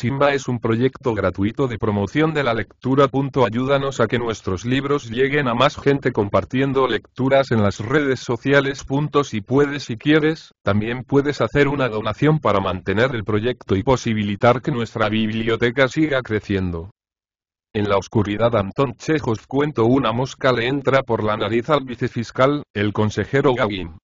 Simba es un proyecto gratuito de promoción de la lectura. Ayúdanos a que nuestros libros lleguen a más gente compartiendo lecturas en las redes sociales. Si puedes y quieres, también puedes hacer una donación para mantener el proyecto y posibilitar que nuestra biblioteca siga creciendo. En la oscuridad Anton Chejos cuento una mosca le entra por la nariz al vicefiscal, el consejero Gagin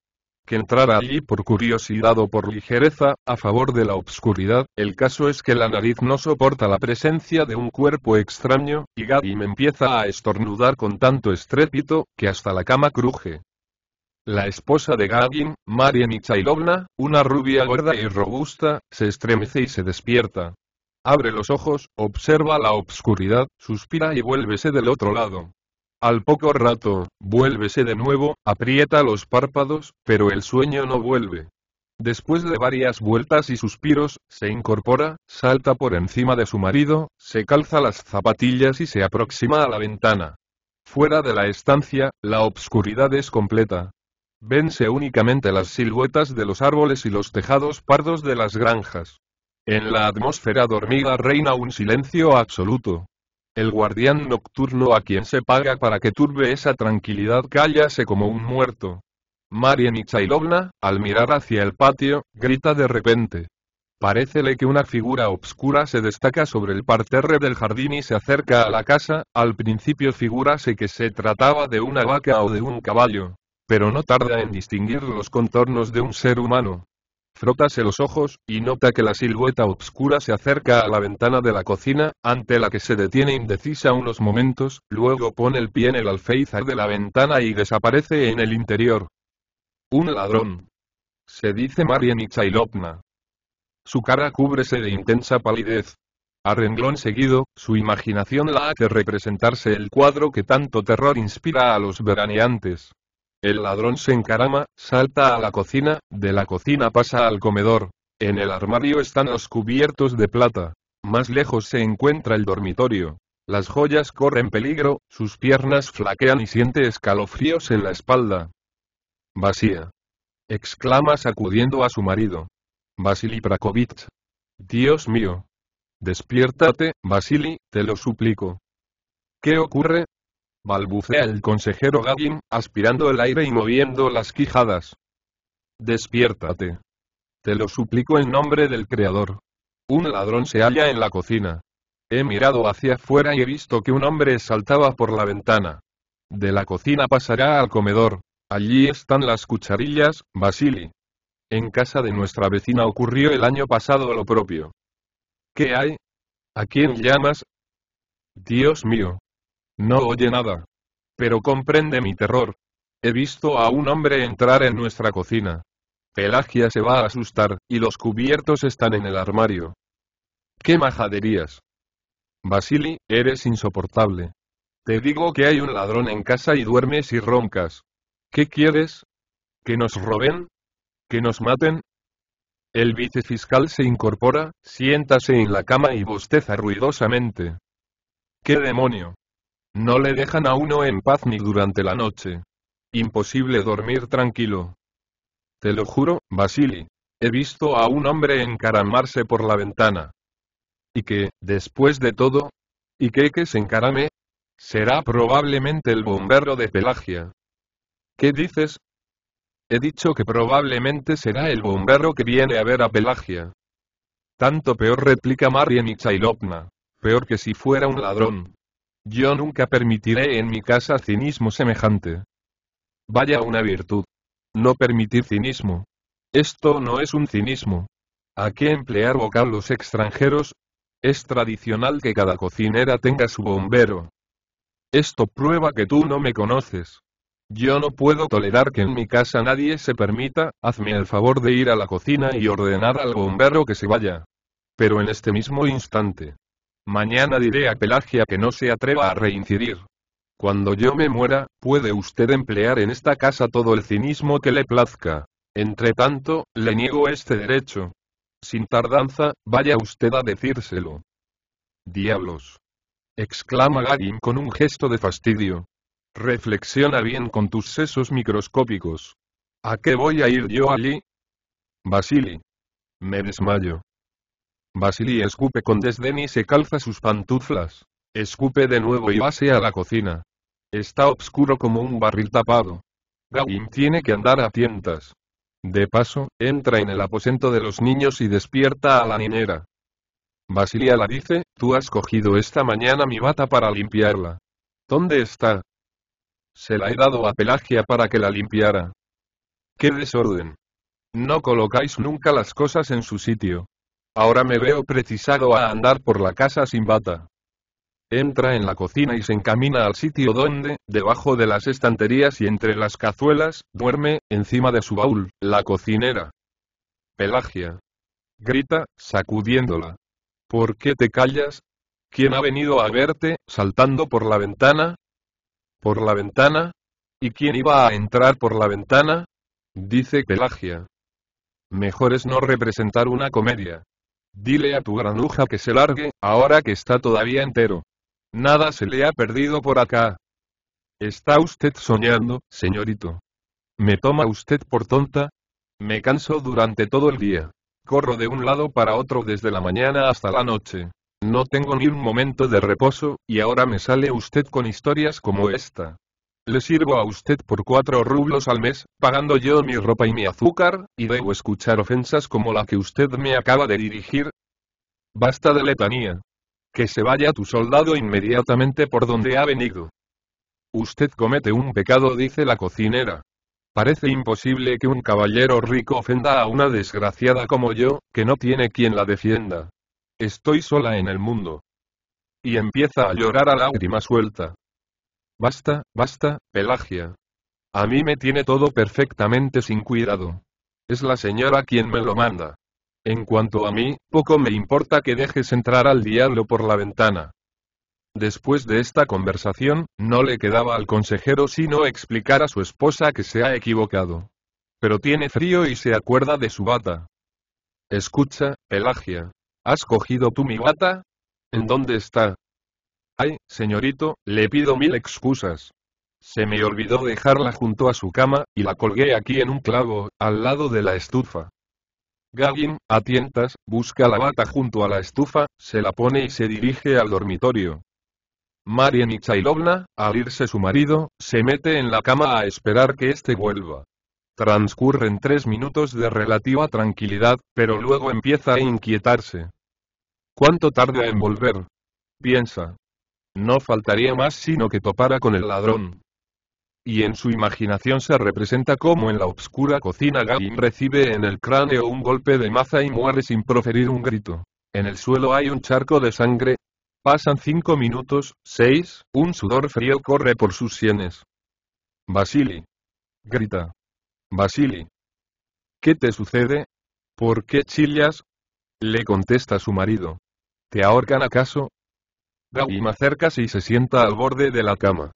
que entrara allí por curiosidad o por ligereza, a favor de la obscuridad, el caso es que la nariz no soporta la presencia de un cuerpo extraño, y Gagin empieza a estornudar con tanto estrépito, que hasta la cama cruje. La esposa de Gagin, Maria Michailovna, una rubia gorda y robusta, se estremece y se despierta. Abre los ojos, observa la obscuridad, suspira y vuélvese del otro lado. Al poco rato, vuélvese de nuevo, aprieta los párpados, pero el sueño no vuelve. Después de varias vueltas y suspiros, se incorpora, salta por encima de su marido, se calza las zapatillas y se aproxima a la ventana. Fuera de la estancia, la obscuridad es completa. Vense únicamente las siluetas de los árboles y los tejados pardos de las granjas. En la atmósfera dormida reina un silencio absoluto. El guardián nocturno a quien se paga para que turbe esa tranquilidad cállase como un muerto. María Michailovna, al mirar hacia el patio, grita de repente. Parécele que una figura obscura se destaca sobre el parterre del jardín y se acerca a la casa, al principio figurase que se trataba de una vaca o de un caballo, pero no tarda en distinguir los contornos de un ser humano. Frotase los ojos, y nota que la silueta obscura se acerca a la ventana de la cocina, ante la que se detiene indecisa unos momentos, luego pone el pie en el alféizar de la ventana y desaparece en el interior. Un ladrón. Se dice María mikhailovna. Su cara cúbrese de intensa palidez. A renglón seguido, su imaginación la hace representarse el cuadro que tanto terror inspira a los veraneantes. El ladrón se encarama, salta a la cocina, de la cocina pasa al comedor. En el armario están los cubiertos de plata. Más lejos se encuentra el dormitorio. Las joyas corren peligro, sus piernas flaquean y siente escalofríos en la espalda. ¡Vasía! Exclama sacudiendo a su marido. Vasily Prakovich. Dios mío. Despiértate, Vasily, te lo suplico. ¿Qué ocurre? balbucea el consejero Gagin, aspirando el aire y moviendo las quijadas. Despiértate. Te lo suplico en nombre del Creador. Un ladrón se halla en la cocina. He mirado hacia afuera y he visto que un hombre saltaba por la ventana. De la cocina pasará al comedor. Allí están las cucharillas, Basili. En casa de nuestra vecina ocurrió el año pasado lo propio. ¿Qué hay? ¿A quién llamas? Dios mío, no oye nada. Pero comprende mi terror. He visto a un hombre entrar en nuestra cocina. Pelagia se va a asustar, y los cubiertos están en el armario. ¡Qué majaderías! Basili, eres insoportable. Te digo que hay un ladrón en casa y duermes y roncas. ¿Qué quieres? ¿Que nos roben? ¿Que nos maten? El vicefiscal se incorpora, siéntase en la cama y bosteza ruidosamente. ¿Qué demonio? No le dejan a uno en paz ni durante la noche. Imposible dormir tranquilo. Te lo juro, Basili, He visto a un hombre encaramarse por la ventana. Y que, después de todo, y qué que se encarame, será probablemente el bombero de Pelagia. ¿Qué dices? He dicho que probablemente será el bombero que viene a ver a Pelagia. Tanto peor replica y Peor que si fuera un ladrón. Yo nunca permitiré en mi casa cinismo semejante. Vaya una virtud. No permitir cinismo. Esto no es un cinismo. ¿A qué emplear vocablos extranjeros? Es tradicional que cada cocinera tenga su bombero. Esto prueba que tú no me conoces. Yo no puedo tolerar que en mi casa nadie se permita, hazme el favor de ir a la cocina y ordenar al bombero que se vaya. Pero en este mismo instante, Mañana diré a Pelagia que no se atreva a reincidir. Cuando yo me muera, puede usted emplear en esta casa todo el cinismo que le plazca. Entre tanto, le niego este derecho. Sin tardanza, vaya usted a decírselo. Diablos. exclama Gagin con un gesto de fastidio. Reflexiona bien con tus sesos microscópicos. ¿A qué voy a ir yo allí? Basili. Me desmayo. Vasily escupe con desdén y se calza sus pantuflas. Escupe de nuevo y va a la cocina. Está obscuro como un barril tapado. Gawain tiene que andar a tientas. De paso, entra en el aposento de los niños y despierta a la niñera. Basilia la dice, tú has cogido esta mañana mi bata para limpiarla. ¿Dónde está? Se la he dado a Pelagia para que la limpiara. ¡Qué desorden! No colocáis nunca las cosas en su sitio. Ahora me veo precisado a andar por la casa sin bata. Entra en la cocina y se encamina al sitio donde, debajo de las estanterías y entre las cazuelas, duerme, encima de su baúl, la cocinera. Pelagia. Grita, sacudiéndola. ¿Por qué te callas? ¿Quién ha venido a verte, saltando por la ventana? ¿Por la ventana? ¿Y quién iba a entrar por la ventana? Dice Pelagia. Mejor es no representar una comedia. Dile a tu granuja que se largue, ahora que está todavía entero. Nada se le ha perdido por acá. Está usted soñando, señorito. ¿Me toma usted por tonta? Me canso durante todo el día. Corro de un lado para otro desde la mañana hasta la noche. No tengo ni un momento de reposo, y ahora me sale usted con historias como esta. Le sirvo a usted por cuatro rublos al mes, pagando yo mi ropa y mi azúcar, y debo escuchar ofensas como la que usted me acaba de dirigir. Basta de letanía. Que se vaya tu soldado inmediatamente por donde ha venido. Usted comete un pecado, dice la cocinera. Parece imposible que un caballero rico ofenda a una desgraciada como yo, que no tiene quien la defienda. Estoy sola en el mundo. Y empieza a llorar a lágrima suelta. Basta, basta, Pelagia. A mí me tiene todo perfectamente sin cuidado. Es la señora quien me lo manda. En cuanto a mí, poco me importa que dejes entrar al diablo por la ventana. Después de esta conversación, no le quedaba al consejero sino explicar a su esposa que se ha equivocado. Pero tiene frío y se acuerda de su bata. Escucha, Pelagia. ¿Has cogido tú mi bata? ¿En dónde está? Ay, señorito, le pido mil excusas. Se me olvidó dejarla junto a su cama, y la colgué aquí en un clavo, al lado de la estufa. Gagin, a tientas, busca la bata junto a la estufa, se la pone y se dirige al dormitorio. y Michailovna al irse su marido, se mete en la cama a esperar que éste vuelva. Transcurren tres minutos de relativa tranquilidad, pero luego empieza a inquietarse. ¿Cuánto tarda en volver? Piensa. No faltaría más sino que topara con el ladrón. Y en su imaginación se representa como en la obscura cocina Gavin recibe en el cráneo un golpe de maza y muere sin proferir un grito. En el suelo hay un charco de sangre. Pasan cinco minutos, seis, un sudor frío corre por sus sienes. Basili. Grita. Basili. ¿Qué te sucede? ¿Por qué chillas? Le contesta su marido. ¿Te ahorcan acaso? Gaim acerca y se sienta al borde de la cama.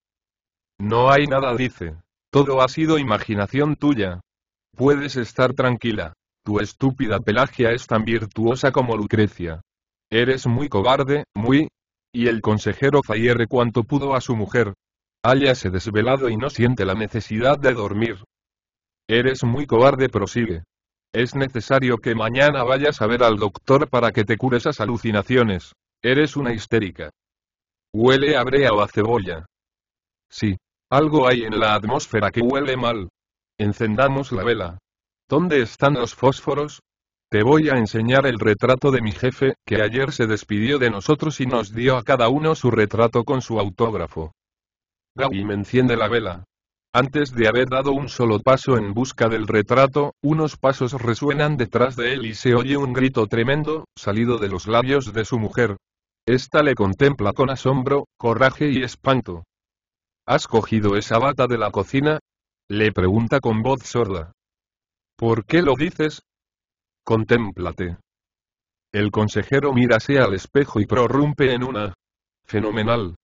No hay nada, dice. Todo ha sido imaginación tuya. Puedes estar tranquila. Tu estúpida Pelagia es tan virtuosa como Lucrecia. Eres muy cobarde, muy... Y el consejero Zaire cuanto pudo a su mujer. Hállase desvelado y no siente la necesidad de dormir. Eres muy cobarde, prosigue. Es necesario que mañana vayas a ver al doctor para que te cure esas alucinaciones. Eres una histérica. Huele a brea o a cebolla. Sí. Algo hay en la atmósfera que huele mal. Encendamos la vela. ¿Dónde están los fósforos? Te voy a enseñar el retrato de mi jefe, que ayer se despidió de nosotros y nos dio a cada uno su retrato con su autógrafo. Gawi me enciende la vela. Antes de haber dado un solo paso en busca del retrato, unos pasos resuenan detrás de él y se oye un grito tremendo, salido de los labios de su mujer, esta le contempla con asombro, coraje y espanto. ¿Has cogido esa bata de la cocina? Le pregunta con voz sorda. ¿Por qué lo dices? Contémplate. El consejero mírase al espejo y prorrumpe en una. Fenomenal.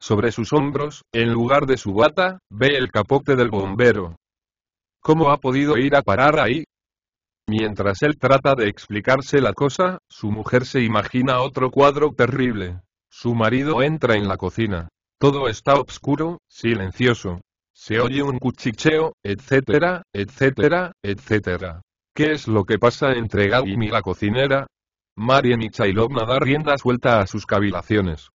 Sobre sus hombros, en lugar de su bata, ve el capote del bombero. ¿Cómo ha podido ir a parar ahí? Mientras él trata de explicarse la cosa, su mujer se imagina otro cuadro terrible. Su marido entra en la cocina. Todo está oscuro, silencioso. Se oye un cuchicheo, etcétera, etcétera, etcétera. ¿Qué es lo que pasa entre Gagin y la cocinera? María Michailovna da rienda suelta a sus cavilaciones.